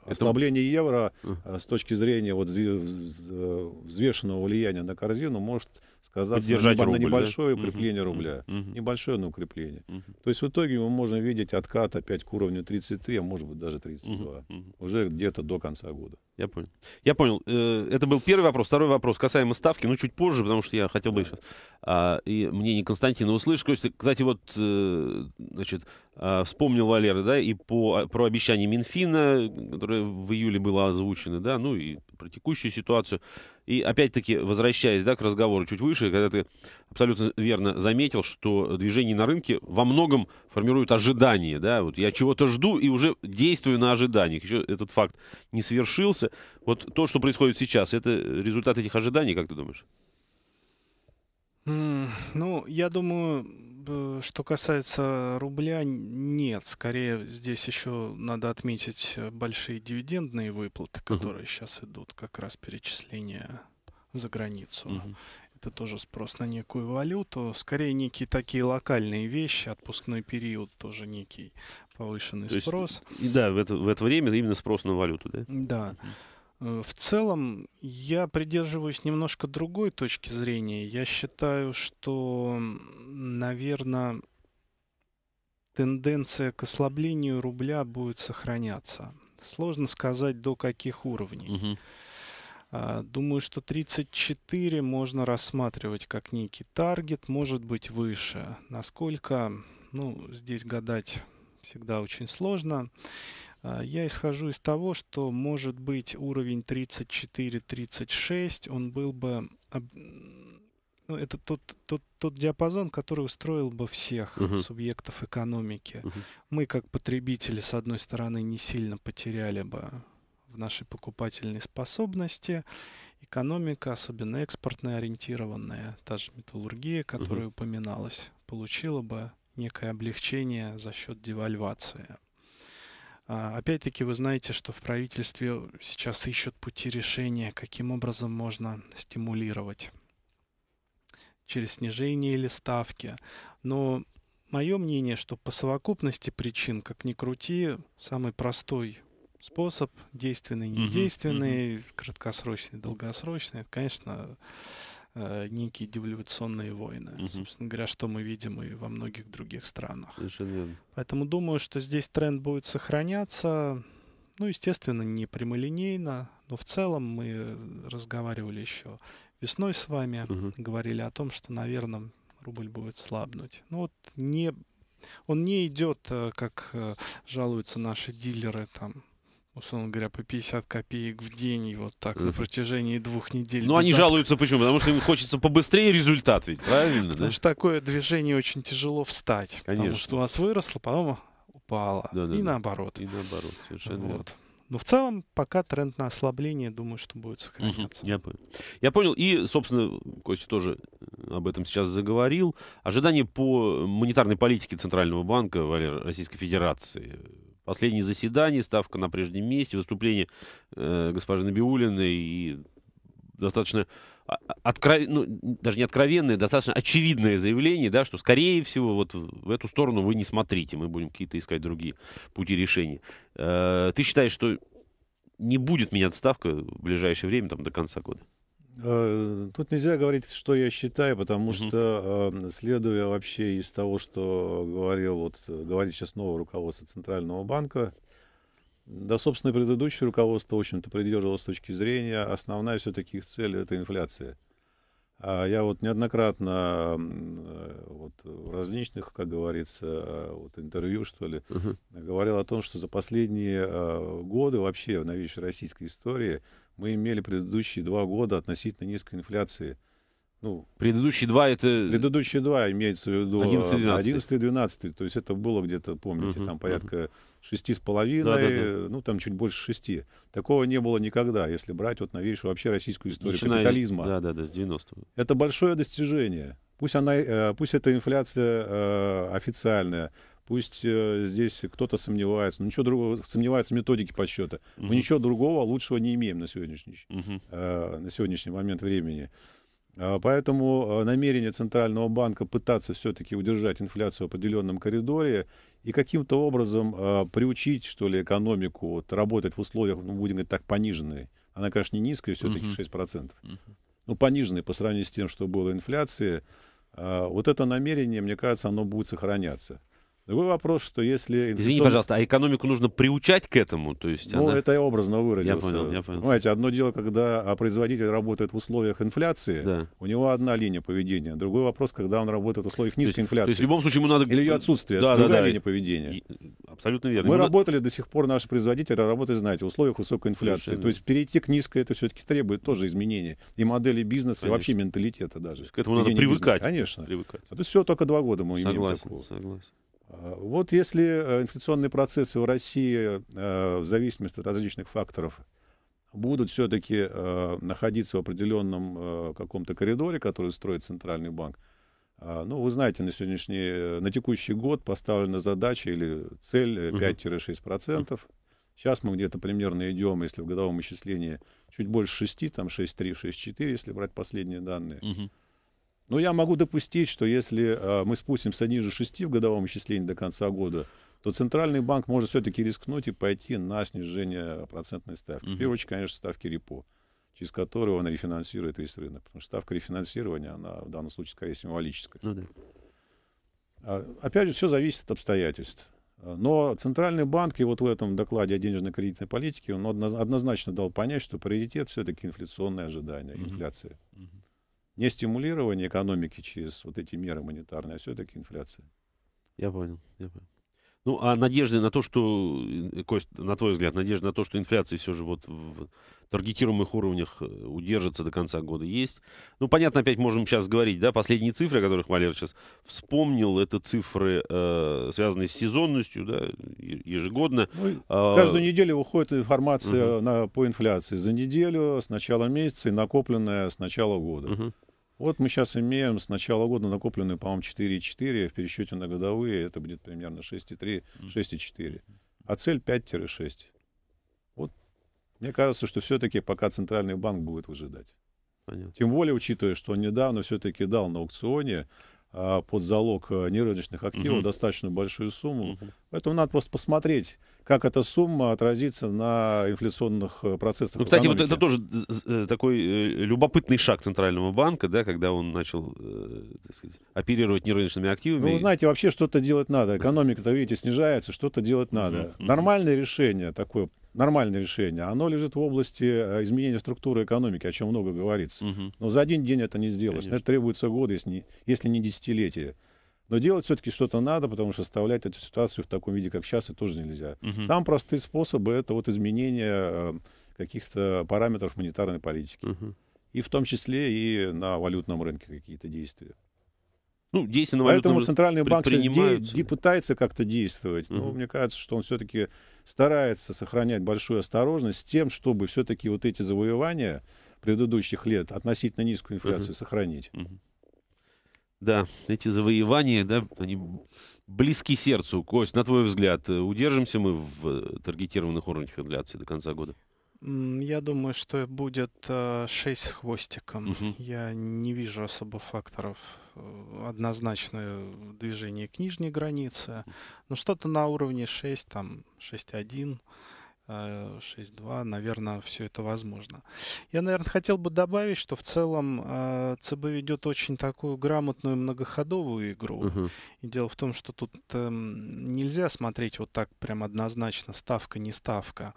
ослабление евро uh-huh. с точки зрения вот, взвешенного влияния на корзину может сказаться Поддержать на, рубль, на небольшое да? укрепление угу, рубля. Угу. Небольшое, но укрепление. Угу. То есть в итоге мы можем видеть откат опять к уровню 33, а может быть даже 32. Угу. Уже где-то до конца года. Я понял. Я понял. Э, это был первый вопрос. Второй вопрос касаемо ставки, но ну, чуть позже, потому что я хотел бы да. сейчас а, и мнение Константина услышать. Кстати, вот э, значит, а, вспомнил Валера, да, и по, а, про обещание Минфина, которое в июле было озвучено, да, ну и про текущую ситуацию. И опять-таки, возвращаясь да, к разговору чуть выше, когда ты абсолютно верно заметил, что движение на рынке во многом формирует ожидание. Да? Вот я чего-то жду и уже действую на ожиданиях. Еще этот факт не свершился. Вот то, что происходит сейчас, это результат этих ожиданий, как ты думаешь? Ну, я думаю, что касается рубля, нет. Скорее, здесь еще надо отметить э, большие дивидендные выплаты, которые uh-huh. сейчас идут, как раз перечисления за границу. Uh-huh. Это тоже спрос на некую валюту. Скорее, некие такие локальные вещи, отпускной период тоже некий повышенный То спрос. Есть, да, в это, в это время именно спрос на валюту, да? Да. Uh-huh. Э, в целом, я придерживаюсь немножко другой точки зрения. Я считаю, что, наверное, тенденция к ослаблению рубля будет сохраняться. Сложно сказать, до каких уровней. Угу. Думаю, что 34 можно рассматривать как некий таргет, может быть выше. Насколько, ну, здесь гадать всегда очень сложно. А, я исхожу из того, что, может быть, уровень 34-36, он был бы... Ну, это тот, тот, тот диапазон, который устроил бы всех uh-huh. субъектов экономики. Uh-huh. Мы, как потребители, с одной стороны, не сильно потеряли бы в нашей покупательной способности. Экономика, особенно экспортная, ориентированная, та же металлургия, которая uh-huh. упоминалась, получила бы некое облегчение за счет девальвации. А, опять-таки вы знаете, что в правительстве сейчас ищут пути решения, каким образом можно стимулировать через снижение или ставки. Но мое мнение, что по совокупности причин, как ни крути, самый простой способ, действенный, недейственный, угу, uh краткосрочный, долгосрочный, это, конечно, э, некие девальвационные войны. Угу. Собственно говоря, что мы видим и во многих других странах. Поэтому думаю, что здесь тренд будет сохраняться. Ну, естественно, не прямолинейно, но в целом мы разговаривали еще весной с вами, угу. говорили о том, что, наверное, рубль будет слабнуть. Ну вот не, он не идет, э, как э, жалуются наши дилеры там условно говоря, по 50 копеек в день, и вот так mm. на протяжении двух недель. Ну, они запах. жалуются почему? Потому что им хочется побыстрее результат ведь, правильно? Потому что такое движение очень тяжело встать. Потому что у вас выросло, потом упало. и наоборот. И наоборот, совершенно вот. верно. Но в целом пока тренд на ослабление, думаю, что будет сохраняться. я понял. Я понял. И, собственно, Костя тоже об этом сейчас заговорил. Ожидания по монетарной политике Центрального банка, Валер, Российской Федерации последние заседания, ставка на прежнем месте, выступление э, госпожи Набиулиной и достаточно откров... ну, даже не откровенное, достаточно очевидное заявление, да, что скорее всего вот в эту сторону вы не смотрите, мы будем какие-то искать другие пути решения. Э, ты считаешь, что не будет меняться ставка в ближайшее время, там, до конца года? Э, тут нельзя говорить, что я считаю, потому угу. что, э, следуя вообще из того, что говорил, вот, говорит сейчас новое руководство Центрального банка, да, собственно, предыдущее руководство, в общем-то, придерживалось с точки зрения, основная все-таки их цель — это инфляция. А я вот неоднократно э, вот, в различных, как говорится, вот, интервью, что ли, угу. говорил о том, что за последние годы вообще в новейшей российской истории — мы имели предыдущие два года относительно низкой инфляции. Ну, предыдущие два это... Предыдущие два имеется в виду 11-12. А, то есть это было где-то, помните, uh-huh, там порядка шести с половиной, ну там чуть больше шести. Такого не было никогда, если брать вот новейшую вообще российскую историю Начиная... капитализма. Да, да, да, с 90-го. Это большое достижение. Пусть, она, э, пусть эта инфляция э, официальная, Пусть э, здесь кто-то сомневается, но ну, ничего другого, сомневается в методике подсчета. Угу. Мы ничего другого лучшего не имеем на сегодняшний, угу. э, на сегодняшний момент времени. А, поэтому э, намерение Центрального банка пытаться все-таки удержать инфляцию в определенном коридоре и каким-то образом э, приучить, что ли, экономику вот, работать в условиях, ну, будем говорить так, пониженной. Она, конечно, не низкая, все-таки uh-huh. 6%. Uh-huh. Ну, пониженной по сравнению с тем, что было инфляции. Э, вот это намерение, мне кажется, оно будет сохраняться. Другой вопрос, что если... Инвестиционный... Извини, пожалуйста, а экономику нужно приучать к этому? То есть ну, она... это я образно выразился. Я понял, я понял. Понимаете, одно дело, когда а, производитель работает в условиях инфляции, да. у него одна линия поведения. Другой вопрос, когда он работает в условиях низкой то есть, инфляции. То есть в любом случае ему надо... Или ее отсутствие, да, другая да, да. линия поведения. Абсолютно верно. Мы ему работали надо... до сих пор, наши производители работают, знаете, в условиях высокой инфляции. Совершенно. То есть перейти к низкой, это все-таки требует тоже изменения И модели бизнеса, Конечно. и вообще менталитета даже. К этому надо привыкать. Бизнеса. Конечно. Привыкать. А то все только два года мы согласен, имеем такого. Согласен. А, вот если э, инфляционные процессы в России э, в зависимости от различных факторов будут все-таки э, находиться в определенном каком-то коридоре, который строит Центральный банк, а, ну, вы знаете, на сегодняшний, на текущий год поставлена задача или цель 5-6%. Сейчас мы где-то примерно идем, если в годовом исчислении, чуть больше 6, там 6,3, 6,4, если брать последние данные. Uh-huh. Но я могу допустить, что если э, мы спустимся ниже 6 в годовом исчислении до конца года, то Центральный банк может все-таки рискнуть и пойти на снижение процентной ставки. Угу. В первую очередь, конечно, ставки репо, через которую он рефинансирует весь рынок. Потому что ставка рефинансирования, она в данном случае скорее символическая. Ну, да. А, опять же, все зависит от обстоятельств. Но Центральный банк, и вот в этом докладе о денежно-кредитной политике, он однозначно дал понять, что приоритет все-таки инфляционные ожидания, угу. инфляция. Угу не стимулирование экономики через вот эти меры монетарные, а все-таки инфляция. Я понял, я понял. Ну, а надежды на то, что, э, Кость, на твой взгляд, надежды на то, что инфляция все же вот в таргетируемых уровнях э, удержится до конца года есть. Ну, понятно, опять можем сейчас говорить, да, последние цифры, о которых Валер сейчас вспомнил, это цифры, э, связанные с сезонностью, да, ежегодно. Ну, а, каждую неделю выходит информация угу. на, по инфляции. За неделю, с начала месяца и накопленная с начала года. Угу. Вот мы сейчас имеем с начала года накопленные, по-моему, 4,4. В пересчете на годовые это будет примерно 6,3, 6,4. А цель 5-6. Вот мне кажется, что все-таки пока Центральный банк будет выжидать. Понятно. Тем более, учитывая, что он недавно все-таки дал на аукционе а, под залог э, нерыночных активов угу. достаточно большую сумму. Угу. Поэтому надо просто посмотреть, как эта сумма отразится на инфляционных э, процессах. Ну, кстати, вот это тоже э, э, такой любопытный шаг Центрального банка, да, когда он начал так сказать, оперировать нерыночными активами. Ну, вы знаете, вообще что-то делать надо. Экономика-то, видите, снижается, что-то делать надо. Uh-huh. Нормальное решение такое нормальное решение. Оно лежит в области изменения структуры экономики, о чем много говорится. Угу. Но за один день это не сделать. Это требуется годы, если не, если не десятилетия. Но делать все-таки что-то надо, потому что оставлять эту ситуацию в таком виде, как сейчас, это тоже нельзя. Угу. Самые простые способы — это вот изменение эм, каких-то параметров монетарной политики. Угу. И в том числе и на валютном рынке какие-то действия. Ну, действия на Поэтому центральный банк сейчас де- пытается как-то действовать. Угу. Но мне кажется, что он все-таки старается сохранять большую осторожность с тем, чтобы все-таки вот эти завоевания предыдущих лет относительно низкую инфляцию угу. сохранить. Угу. Да, эти завоевания, да, они близки сердцу. Кость, на твой взгляд, э, удержимся мы в э, таргетированных уровнях инфляции до конца года? Я думаю, что будет 6 э, с хвостиком. Угу. Я не вижу особо факторов. Однозначное движение к нижней границе. Но ну, что-то на уровне 6, там 6,1. 6.2, э, наверное, все это возможно. Я, наверное, хотел бы добавить, что в целом э, ЦБ ведет очень такую грамотную многоходовую игру. Угу. И дело в том, что тут эм, нельзя смотреть вот так прям однозначно ставка, не ставка.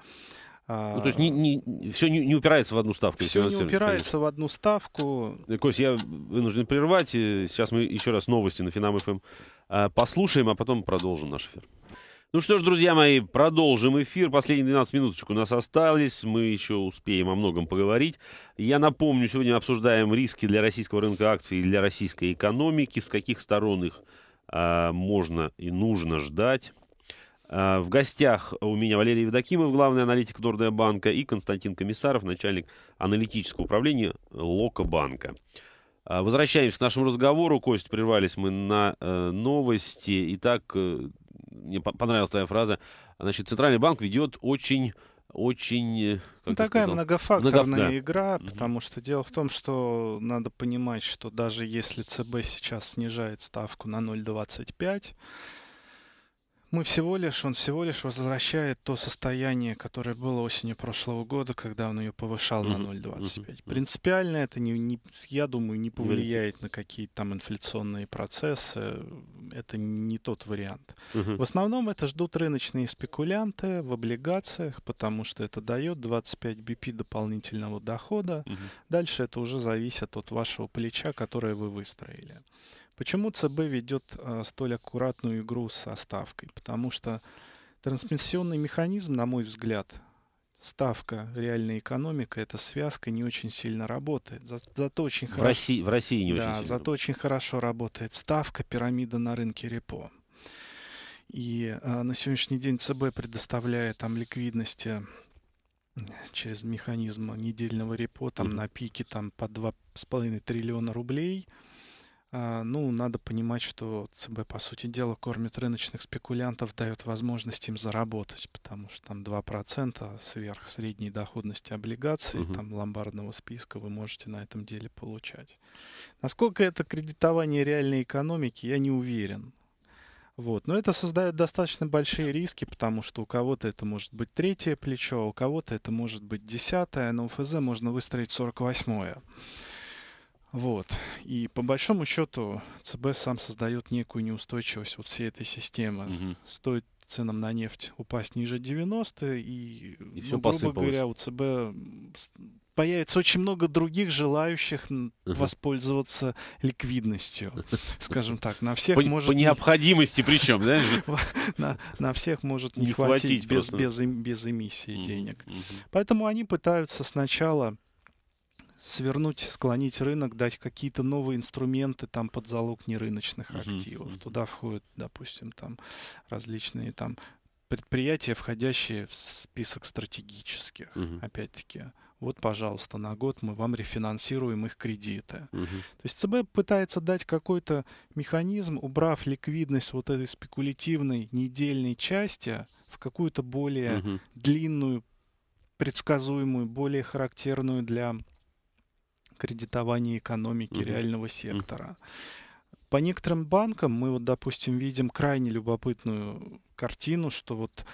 Ну, то а, есть не, не, все не, не упирается в одну ставку. Все не упирается в одну ставку. Ну, Кость, я вынужден прервать. Сейчас мы еще раз новости на Финам ФМ эм, э, послушаем, а потом продолжим наш эфир. Ну что ж, друзья мои, продолжим эфир. Последние 12 минуточек у нас остались. Мы еще успеем о многом поговорить. Я напомню, сегодня мы обсуждаем риски для российского рынка акций и для российской экономики, с каких сторон их а, можно и нужно ждать. А, в гостях у меня Валерий Евдокимов, главный аналитик Нордея и Константин Комиссаров, начальник аналитического управления Локобанка. А, возвращаемся к нашему разговору. Кость, прервались мы на э, новости. Итак, э, мне понравилась твоя фраза. Значит, Центральный банк ведет очень очень... Ну, такая сказал, многофакторная много... игра, да. потому что дело в том, что надо понимать, что даже если ЦБ сейчас снижает ставку на 0,25, мы всего лишь, он всего лишь возвращает то состояние, которое было осенью прошлого года, когда он ее повышал на 0,25. Принципиально это, не, не, я думаю, не повлияет на какие-то там инфляционные процессы. Это не тот вариант. В основном это ждут рыночные спекулянты в облигациях, потому что это дает 25 BP дополнительного дохода. Дальше это уже зависит от вашего плеча, которое вы выстроили. Почему ЦБ ведет э, столь аккуратную игру с ставкой? Потому что трансмиссионный механизм, на мой взгляд, ставка, реальная экономика, эта связка не очень сильно работает. За, зато очень в, хорошо, России, в России не да, очень сильно. Зато очень хорошо работает ставка, пирамида на рынке репо. И э, на сегодняшний день ЦБ предоставляет там ликвидности э, через механизм недельного репо там mm-hmm. на пике там по 2,5 триллиона рублей – а, ну, надо понимать, что ЦБ, по сути дела, кормит рыночных спекулянтов, дает возможность им заработать, потому что там 2% сверх средней доходности облигаций, угу. там ломбардного списка вы можете на этом деле получать. Насколько это кредитование реальной экономики, я не уверен. Вот. Но это создает достаточно большие риски, потому что у кого-то это может быть третье плечо, а у кого-то это может быть десятое, а на УФЗ можно выстроить 48 восьмое. Вот. И по большому счету ЦБ сам создает некую неустойчивость вот всей этой системы. Угу. Стоит ценам на нефть упасть ниже 90, и, и ну, грубо посыпалось. говоря, у ЦБ появится очень много других желающих uh воспользоваться ликвидностью, скажем так. На всех по, может... По необходимости причем, да? на, на всех может не, не хватить, хватить без, без, без эмиссии mm денег. mm Поэтому они пытаются сначала свернуть, склонить рынок, дать какие-то новые инструменты там под залог нерыночных uh-huh, активов. Uh-huh. Туда входят, допустим, там различные там предприятия, входящие в список стратегических, uh-huh. опять-таки. Вот, пожалуйста, на год мы вам рефинансируем их кредиты. Uh-huh. То есть ЦБ пытается дать какой-то механизм, убрав ликвидность вот этой спекулятивной недельной части в какую-то более uh-huh. длинную, предсказуемую, более характерную для кредитования экономики mm-hmm. реального сектора. По некоторым банкам мы, вот, допустим, видим крайне любопытную картину, что вот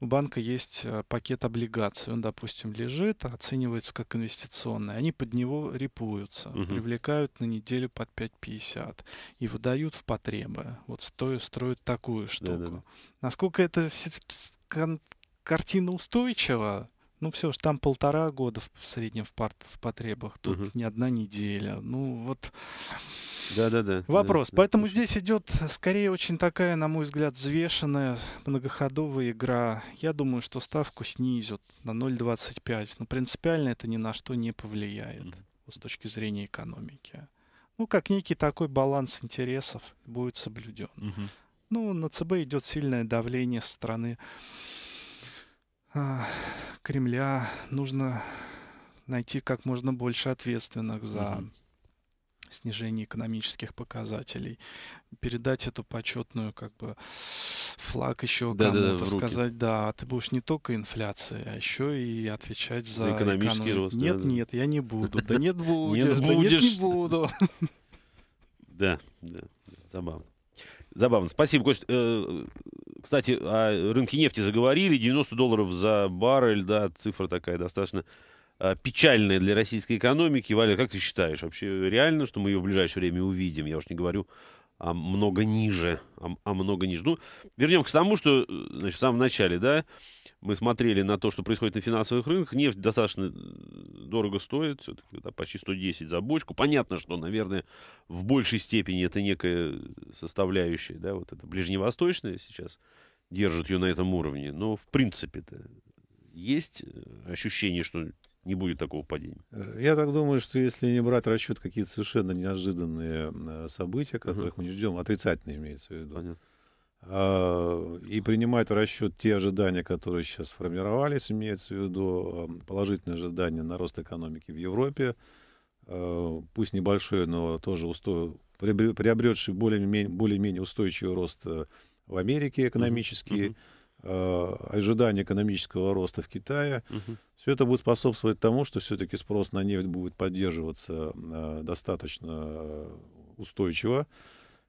у банка есть э, пакет облигаций. Он, допустим, лежит, а оценивается как инвестиционный. Они под него репуются, угу. привлекают на неделю под 5,50 и выдают в потребы. Вот стою, строят такую штуку. Да, да. Насколько эта картина устойчива, ну, все же там полтора года в среднем в, пар, в потребах, тут угу. не одна неделя. Ну, вот... Да-да-да. Вопрос. Да, Поэтому да. здесь идет скорее очень такая, на мой взгляд, взвешенная многоходовая игра. Я думаю, что ставку снизят на 0,25. Но ну, принципиально это ни на что не повлияет угу. с точки зрения экономики. Ну, как некий такой баланс интересов будет соблюден. Угу. Ну, на ЦБ идет сильное давление со стороны Кремля нужно найти как можно больше ответственных за mm снижение экономических показателей, передать эту почетную как бы флаг еще да, кому-то, да, да, сказать, да, а ты будешь не только инфляции, а еще и отвечать за, за экономический эконом... рост. Нет, да, нет, я не буду. Да нет, будешь. Да нет, не буду. Да, да, забавно. Забавно. Спасибо, Кость. Э, кстати, о рынке нефти заговорили. 90 долларов за баррель, да, цифра такая достаточно э, печальная для российской экономики. Валер, как ты считаешь, вообще реально, что мы ее в ближайшее время увидим? Я уж не говорю а много ниже, а, а много ниже. Ну, вернемся к тому, что э, значит, в самом начале, да, мы смотрели на то, что происходит на финансовых рынках. Нефть достаточно э, дорого стоит, все-таки да, почти 110 за бочку. Понятно, что, наверное, в большей степени это некая составляющая, да, вот это ближневосточная сейчас держит ее на этом уровне. Но, в принципе-то, есть э, ощущение, что не будет такого падения. Э, я так думаю, что если не брать расчет какие-то совершенно неожиданные события, которых угу. мы не ждем, отрицательные имеется в виду, А, и принимать в расчет те ожидания, которые сейчас формировались, имеется в виду положительные ожидания на рост экономики в Европе, э, пусть небольшой, но тоже усто... приобретший более-менее более устойчивый рост э, в Америке экономический, угу. Э, ожидания экономического роста в Китае. Угу. Все это будет способствовать тому, что все-таки спрос на нефть будет поддерживаться э, достаточно э, устойчиво.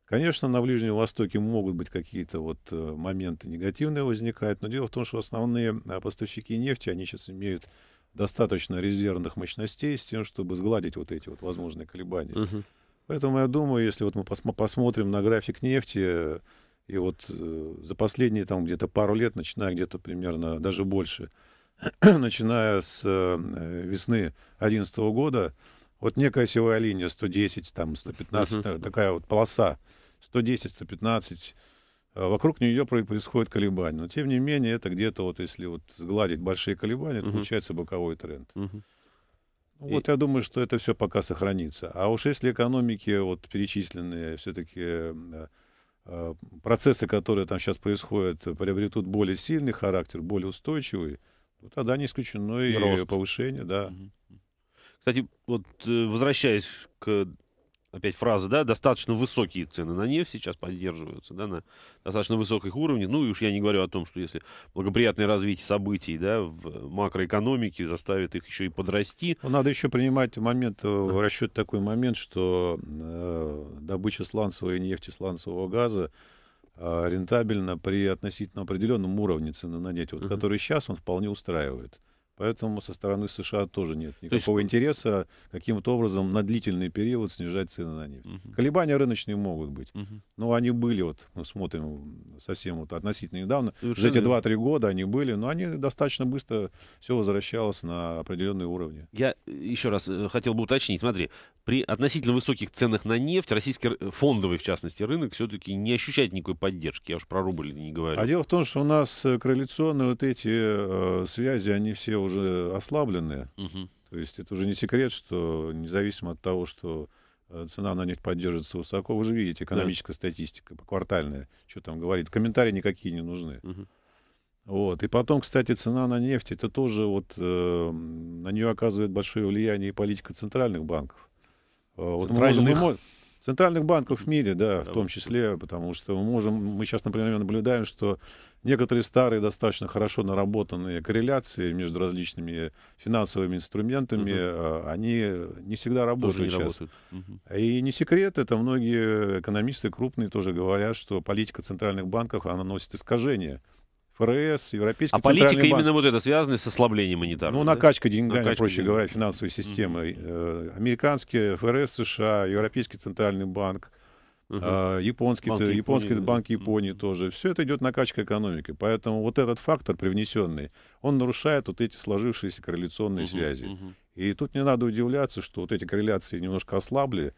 Конечно, на Ближнем Востоке могут быть какие-то вот моменты негативные возникать, но дело в том, что основные поставщики нефти, они сейчас имеют достаточно резервных мощностей с тем, чтобы сгладить вот эти вот возможные колебания. Угу. Поэтому я думаю, если вот мы посмотрим на график нефти, и вот э, за последние там где-то пару лет, начиная где-то примерно, даже больше, начиная с э, весны 2011 года, вот некая силовая линия 110, там 115, uh-huh. такая вот полоса 110, 115, э, Вокруг нее происходит колебание. Но тем не менее, это где-то вот если вот сгладить большие колебания, Uh -huh. получается боковой тренд. Uh -huh. Ну, и... Вот я думаю, что это все пока сохранится. А уж если экономики вот перечисленные все-таки э, Э, процессы, которые там сейчас происходят, приобретут более сильный характер, более устойчивый, то ну, тогда не исключено ну, и Рост. повышение, да. Кстати, вот э, возвращаясь к опять фраза, да, достаточно высокие цены на нефть сейчас поддерживаются, да, на достаточно высоких уровнях. Ну и уж я не говорю о том, что если благоприятное развитие событий, да, в макроэкономике заставит их еще и подрасти. Ну, надо еще принимать момент, э, в расчет такой момент, что э, добыча сланцевой нефти, сланцевого газа э, рентабельна при относительно определенном уровне цены на нефть, вот, uh-huh. который сейчас он вполне устраивает. Поэтому со стороны США тоже нет никакого есть... интереса каким-то образом на длительный период снижать цены на нефть. Угу. Колебания рыночные могут быть. Угу. Ну, но они были, вот мы смотрим совсем вот относительно недавно. За эти 2-3 года они были, но они достаточно быстро все возвращалось на определенные уровни. Я э, еще раз э, хотел бы уточнить. Смотри, при относительно высоких ценах на нефть российский э, фондовый, в частности, рынок все-таки не ощущает никакой поддержки. Я уж про рубль не говорю. А дело в том, что у нас корреляционные вот эти э, связи, они все уже ослабленные, Угу. То есть это уже не секрет, что независимо от того, что э, цена на нефть поддерживается высоко, вы же видите экономическая да. статистика, квартальная, что там говорит, комментарии никакие не нужны. Угу. Вот. И потом, кстати, цена на нефть, это тоже вот э, на нее оказывает большое влияние и политика центральных банков. центральных? Э, мы можем, центральных банков в мире, да, да, в том числе, потому что мы можем, мы сейчас, например, наблюдаем, что некоторые старые, достаточно хорошо наработанные корреляции между различными финансовыми инструментами, угу. они не всегда работают тоже не сейчас. Работают. Угу. И не секрет, это многие экономисты крупные тоже говорят, что политика центральных банков, она носит искажения. ФРС, Европейский а центральный политика банк. именно вот это связана с ослаблением ну, монетарного. Ну, да? накачка деньгами, накачка проще деньгами. говоря, финансовой системы. mm э, Американские ФРС США, Европейский центральный банк – Угу. А, японский, банк Японии, японский банк Японии угу. тоже. Все это идет накачка экономики. Поэтому вот этот фактор привнесенный, он нарушает вот эти сложившиеся корреляционные угу, связи. Угу. И тут не надо удивляться, что вот эти корреляции немножко ослабли.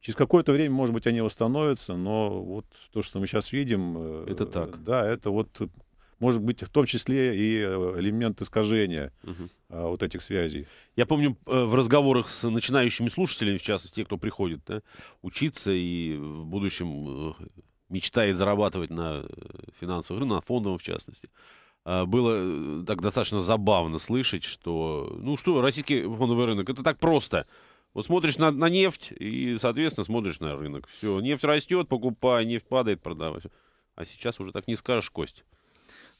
Через какое-то время, может быть, они восстановятся, но вот то, что мы сейчас видим... Э, это так. Да, это вот может быть, в том числе и э, элемент искажения угу. вот этих связей. Я помню э, в разговорах с начинающими слушателями, в частности, те, кто приходит да, учиться и в будущем э, мечтает зарабатывать на финансовых, ну, на фондовом в частности, а, было так достаточно забавно слышать, что, ну что, российский фондовый рынок, это так просто. Вот смотришь на, на нефть и, соответственно, смотришь на рынок. Все, нефть растет, покупай, нефть падает, продавай. А сейчас уже так не скажешь, Кость.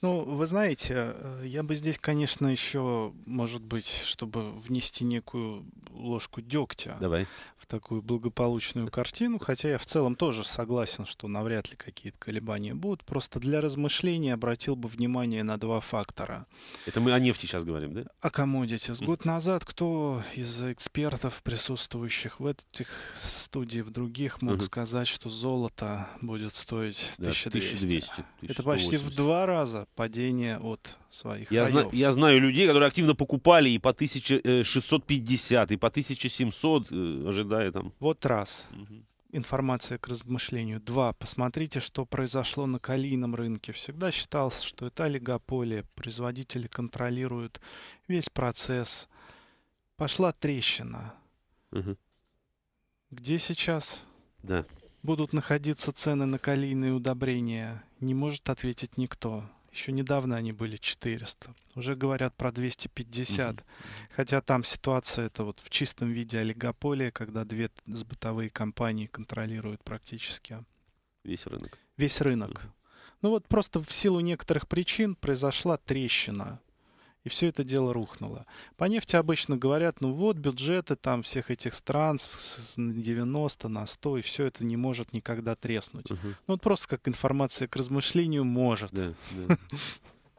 Ну, вы знаете, э, я бы здесь, конечно, еще, может быть, чтобы внести некую ложку дегтя Давай. в такую благополучную э, картину, э. хотя я в целом тоже согласен, что навряд ли какие-то колебания будут, просто для размышления обратил бы внимание на два фактора. Это мы о нефти сейчас говорим, да? О комодите. С год назад кто из экспертов, присутствующих в этих студиях, в других, мог угу. сказать, что золото будет стоить да, 1200? 1200 Это почти в два раза падение от своих я, зна я знаю людей, которые активно покупали и по 1650, э, и по 1700, э, ожидая там. Вот раз. Угу. Информация к размышлению. Два. Посмотрите, что произошло на калийном рынке. Всегда считалось, что это олигополия. Производители контролируют весь процесс. Пошла трещина. Угу. Где сейчас? Да будут находиться цены на калийные удобрения, не может ответить никто. Еще недавно они были 400. Уже говорят про 250. Угу. Хотя там ситуация это вот в чистом виде олигополия, когда две сбытовые компании контролируют практически весь рынок. Весь рынок. Угу. Ну вот просто в силу некоторых причин произошла трещина и все это дело рухнуло. По нефти обычно говорят, ну вот бюджеты там всех этих стран с 90 на 100, и все это не может никогда треснуть. Угу. Ну вот просто как информация к размышлению может. Да, да.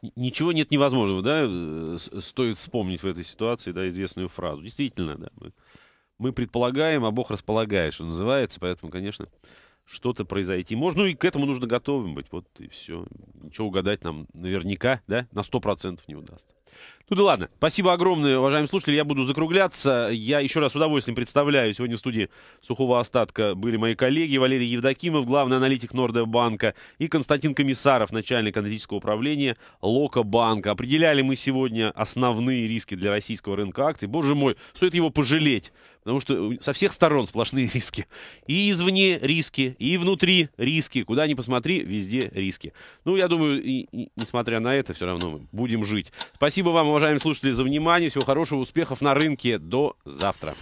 Ничего нет невозможного, да? Э, э, стоит вспомнить в этой ситуации, да, известную фразу. Действительно, да. Мы, мы предполагаем, а Бог располагает, что называется, поэтому, конечно, что-то произойти может. Ну и к этому нужно готовым быть. Вот и все. Ничего угадать нам наверняка, да, на 100% не удастся. Ну да ладно. Спасибо огромное, уважаемые слушатели. Я буду закругляться. Я еще раз с удовольствием представляю. Сегодня в студии «Сухого остатка» были мои коллеги Валерий Евдокимов, главный аналитик Нордебанка, и Константин Комиссаров, начальник аналитического управления Локобанка. Определяли мы сегодня основные риски для российского рынка акций. Боже мой, стоит его пожалеть. Потому что со всех сторон сплошные риски. И извне риски, и внутри риски. Куда ни посмотри, везде риски. Ну, я думаю, и, и, несмотря на это, все равно мы будем жить. Спасибо вам, уважаемые слушатели, за внимание. Всего хорошего, успехов на рынке. До завтра.